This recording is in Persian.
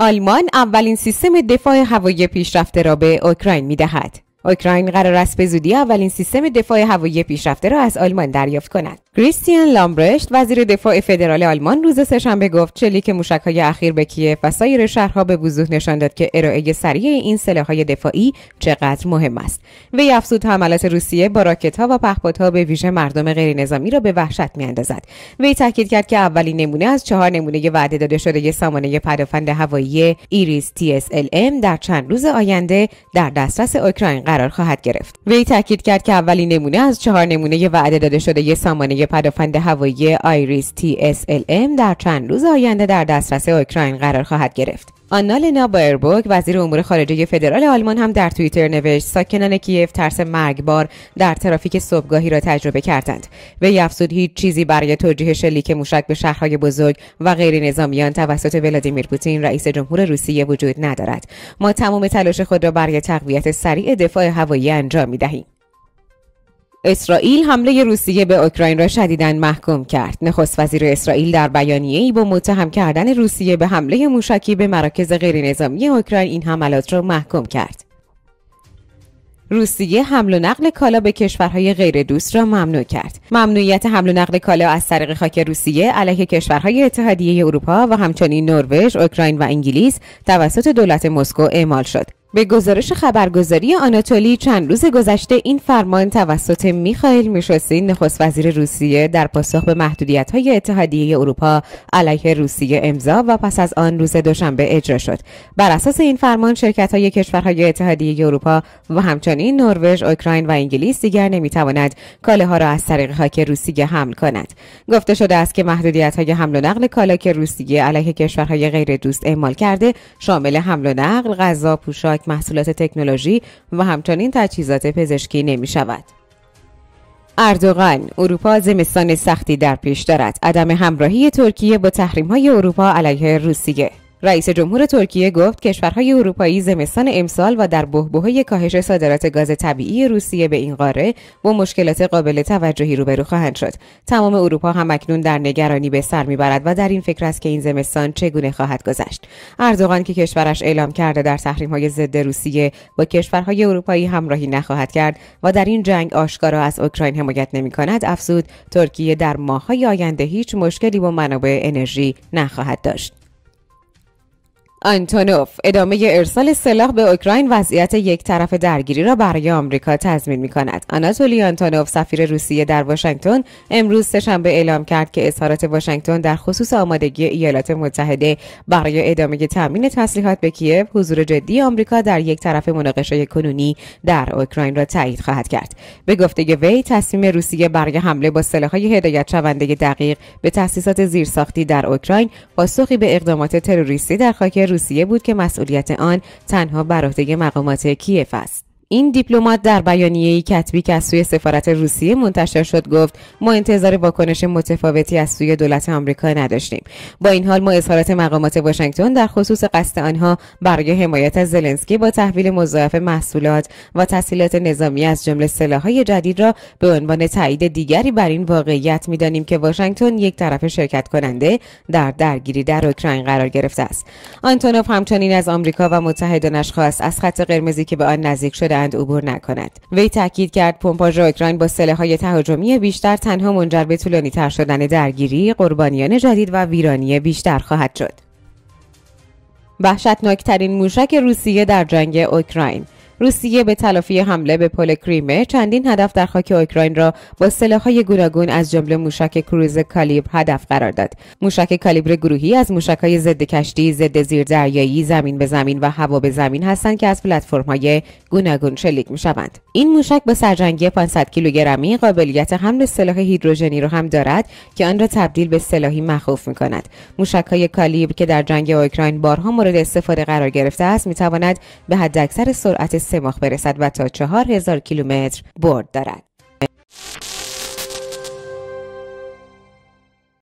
آلمان اولین سیستم دفاع هوایی پیشرفته را به اوکراین می دهد. اوکراین قرار است به زودی اولین سیستم دفاع هوایی پیشرفته را از آلمان دریافت کند. کریستیان لامبرشت وزیر دفاع فدرال آلمان روز سهشنبه گفت شلیک های اخیر به کیف و سایر شهرها به وضوح نشان داد که ارائه سریع این سلاحهای دفاعی چقدر مهم است وی افزود حملات روسیه با ها و پهپادها به ویژه مردم غیر غیرنظامی را به وحشت میاندازد وی تاکید کرد که اولین نمونه از چهار نمونه وعده داده شده سامانه پدافند هوایی ایریس TSLM در چند روز آینده در دسترس اوکراین قرار خواهد گرفت وی تاکید کرد که اولین نمونه از چهار نمونه وعده داده شده سامانه پدافند هوایی آیریس TSLM در چند روز آینده در دسترس اوکراین قرار خواهد گرفت. آنا لنا بایربوک وزیر امور خارجه فدرال آلمان هم در توییتر نوشت ساکنان کیف ترس مرگبار در ترافیک صبحگاهی را تجربه کردند و افزود هیچ چیزی برای توجیه شلیک موشک به شهرهای بزرگ و غیر نظامیان توسط ولادیمیر پوتین رئیس جمهور روسیه وجود ندارد ما تمام تلاش خود را برای تقویت سریع دفاع هوایی انجام دهیم. اسرائیل حمله روسیه به اوکراین را شدیدا محکوم کرد. نخست وزیر اسرائیل در بیانیه ای با متهم کردن روسیه به حمله موشکی به مراکز نظامی اوکراین این حملات را محکوم کرد. روسیه حمل و نقل کالا به کشورهای غیر دوست را ممنوع کرد. ممنوعیت حمل و نقل کالا از طریق خاک روسیه علیه کشورهای اتحادیه اروپا و همچنین نروژ، اوکراین و انگلیس توسط دولت مسکو اعمال شد. به گزارش خبرگزاری آناتولی چند روز گذشته این فرمان توسط میخائیل میشوسین نخست وزیر روسیه در پاسخ به محدودیت های اتحادیه اروپا علیه روسیه امضا و پس از آن روز دوشنبه اجرا شد بر اساس این فرمان شرکت های کشورهای اتحادیه اروپا و همچنین نروژ، اوکراین و انگلیس دیگر نمیتوانند کالاها را از طریق خاک روسیه حمل کند. گفته شده است که محدودیت های حمل و نقل کالا که روسیه علیه کشورهای غیر دوست اعمال کرده شامل حمل و نقل غذا پوشاک محصولات تکنولوژی و همچنین تجهیزات پزشکی نمی شود. اردوغان اروپا زمستان سختی در پیش دارد عدم همراهی ترکیه با تحریم های اروپا علیه روسیه رئیس جمهور ترکیه گفت کشورهای اروپایی زمستان امسال و در بهبهه کاهش صادرات گاز طبیعی روسیه به این قاره با مشکلات قابل توجهی روبرو خواهند شد تمام اروپا هم اکنون در نگرانی به سر میبرد و در این فکر است که این زمستان چگونه خواهد گذشت اردوغان که کشورش اعلام کرده در های ضد روسیه با کشورهای اروپایی همراهی نخواهد کرد و در این جنگ آشکارا از اوکراین حمایت نمیکند افزود ترکیه در ماههای آینده هیچ مشکلی با منابع انرژی نخواهد داشت آنتونوف ادامه ارسال سلاح به اوکراین وضعیت یک طرف درگیری را برای آمریکا تضمین می کند. آناتولی آنتونوف سفیر روسیه در واشنگتن امروز سهشنبه اعلام کرد که اظهارات واشنگتن در خصوص آمادگی ایالات متحده برای ادامه تامین تسلیحات به کیف حضور جدی آمریکا در یک طرف مناقشه کنونی در اوکراین را تایید خواهد کرد. به گفته وی تصمیم روسیه برای حمله با های هدایت شونده دقیق به تأسیسات زیرساختی در اوکراین پاسخی به اقدامات تروریستی در خاک روسیه بود که مسئولیت آن تنها بر عهده مقامات کیف است این دیپلمات در بیانیه‌ای کتبی که از سوی سفارت روسیه منتشر شد گفت ما انتظار واکنش متفاوتی از سوی دولت آمریکا نداشتیم با این حال ما اظهارات مقامات واشنگتن در خصوص قصد آنها برای حمایت از زلنسکی با تحویل مضاعف محصولات و تسهیلات نظامی از جمله سلاحهای جدید را به عنوان تایید دیگری بر این واقعیت میدانیم که واشنگتن یک طرف شرکت کننده در درگیری در اوکراین قرار گرفته است آنتونوف همچنین از آمریکا و متحدانش خواست از خط قرمزی که به آن نزدیک شده عبور نکند وی تاکید کرد پمپاژ اوکراین با های تهاجمی بیشتر تنها منجر به طولانی تر شدن درگیری قربانیان جدید و ویرانی بیشتر خواهد شد وحشتناکترین موشک روسیه در جنگ اوکراین روسیه به تلافی حمله به پل کریمه چندین هدف در خاک اوکراین را با سلاح‌های گوناگون از جمله موشک کروز کالیبر هدف قرار داد. موشک کالیبر گروهی از موشک‌های ضد کشتی، ضد زیردریایی، زمین به زمین و هوا به زمین هستند که از پلتفرم‌های گوناگون شلیک می‌شوند. این موشک با سرجنگی 500 کیلوگرمی قابلیت حمل سلاح هیدروژنی را هم دارد که آن را تبدیل به سلاحی مخوف می‌کند. موشک‌های کالیبر که در جنگ اوکراین بارها مورد استفاده قرار گرفته است، می‌تواند به حداکثر سرعت سه ماه برسد و تا چهار هزار کیلومتر برد دارد.